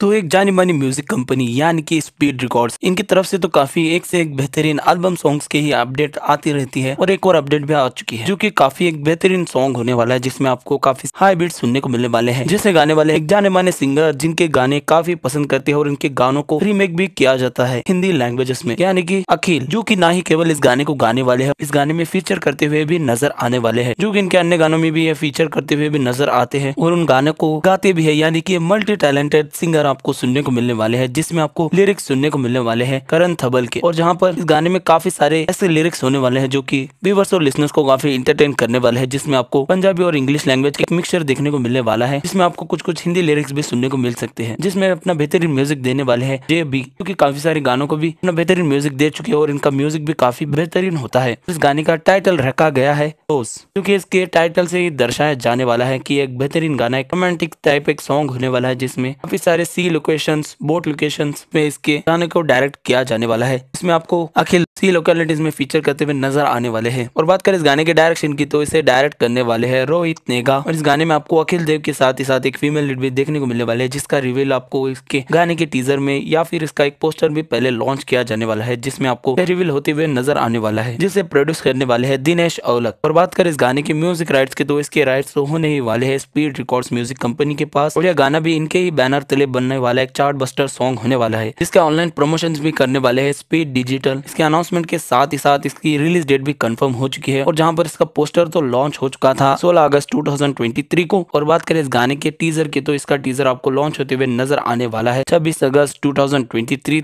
तो एक जानी मानी म्यूजिक कंपनी यानी कि स्पीड रिकॉर्ड्स इनकी तरफ से तो काफी एक से एक बेहतरीन एल्बम सॉन्ग्स के ही अपडेट आती रहती है और एक और अपडेट भी आ चुकी है जो कि काफी एक बेहतरीन सॉन्ग होने वाला है जिसमें आपको काफी हाई बीट सुनने को मिलने वाले हैं जिसे गाने वाले एक जाने माने सिंगर जिनके गाने काफी पसंद करते हैं और इनके गानों को रीमेक भी किया जाता है हिंदी लैंग्वेजेस में यानी कि अखिल जो कि ना ही केवल इस गाने को गाने वाले है इस गाने में फीचर करते हुए भी नजर आने वाले है जो कि इनके अन्य गानों में भी ये फीचर करते हुए भी नजर आते हैं और उन गाने को गाते भी है यानी कि मल्टी टैलेंटेड सिंगर आपको सुनने को मिलने वाले हैं जिसमें आपको लिरिक्स सुनने को मिलने वाले हैं करण थबल के और जहाँ पर इस गाने में काफी सारे ऐसे लिरिक्स होने वाले हैं जो की व्यूवर्स और लिसनर्स को काफी इंटरटेन करने वाले हैं जिसमें आपको पंजाबी और इंग्लिश लैंग्वेज का मिक्सचर देखने को मिलने वाला है जिसमें आपको कुछ कुछ हिंदी लिरिक्स भी सुनने को मिल सकते हैं जिसमें अपना बेहतरीन म्यूजिक देने वाले हैं जे भी क्योंकि काफी सारे गानों को भी अपना बेहतरीन म्यूजिक दे चुके हैं और इनका म्यूजिक भी काफी बेहतरीन होता है इस गाने का टाइटल रखा गया है दोस्त क्योंकि इसके टाइटल से ही दर्शाया जाने वाला है कि एक बेहतरीन गाना एक रोमांटिक टाइप एक सॉन्ग होने वाला है जिसमें काफी सारे सी लोकेशंस बोट लोकेशंस में इसके गाने को डायरेक्ट किया जाने वाला है इसमें आपको अखिल सी लोकेलिटीज में फीचर करते हुए नजर आने वाले हैं और बात करें इस गाने के डायरेक्शन की तो इसे डायरेक्ट करने वाले हैं रोहित नेगा और इस गाने में आपको अखिल देव के साथ ही साथ एक फीमेल लीड भी देखने को मिलने वाले है जिसका रिव्यूल आपको इसके गाने के टीजर में या फिर इसका एक पोस्टर भी पहले लॉन्च किया जाने वाला है जिसमें आपको रिविल होते हुए नजर आने वाला है जिसे प्रोड्यूस करने वाले है दिनेश औलक और बात करें इस गाने के म्यूजिक राइट्स के तो इसके राइट्स तो होने ही वाले है स्पीड रिकॉर्ड म्यूजिक कंपनी के पास और यह गाना भी इनके ही बैनर तले बनने बनने वाला एक चार्ट बस्टर सॉन्ग होने वाला है इसका ऑनलाइन प्रमोशन भी करने वाले है स्पीड डिजिटल इसके अनाउंसमेंट के साथ ही साथ इसकी रिलीज डेट भी कंफर्म हो चुकी है और जहाँ पर इसका पोस्टर तो लॉन्च हो चुका था सोलह अगस्त टू को और बात करें इस गाने के टीजर की तो इसका टीजर आपको लॉन्च होते हुए नजर आने वाला है छब्बीस अगस्त टू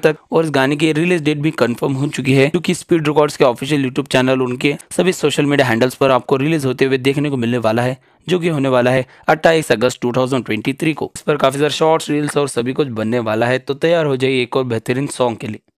तक और इस गाने की रिलीज डेट भी कंफर्म हो चुकी है क्यूँकी स्पीड रिकॉर्ड के ऑफिशियल यूट्यूब चैनल उनके सभी सोशल मीडिया हैंडल्स पर आपको रिलीज होते हुए देखने को मिलने वाला है जो कि होने वाला है 28 अगस्त 2023 को इस पर काफ़ी सारे शॉर्ट्स रील्स और सभी कुछ बनने वाला है तो तैयार हो जाइए एक और बेहतरीन सॉन्ग के लिए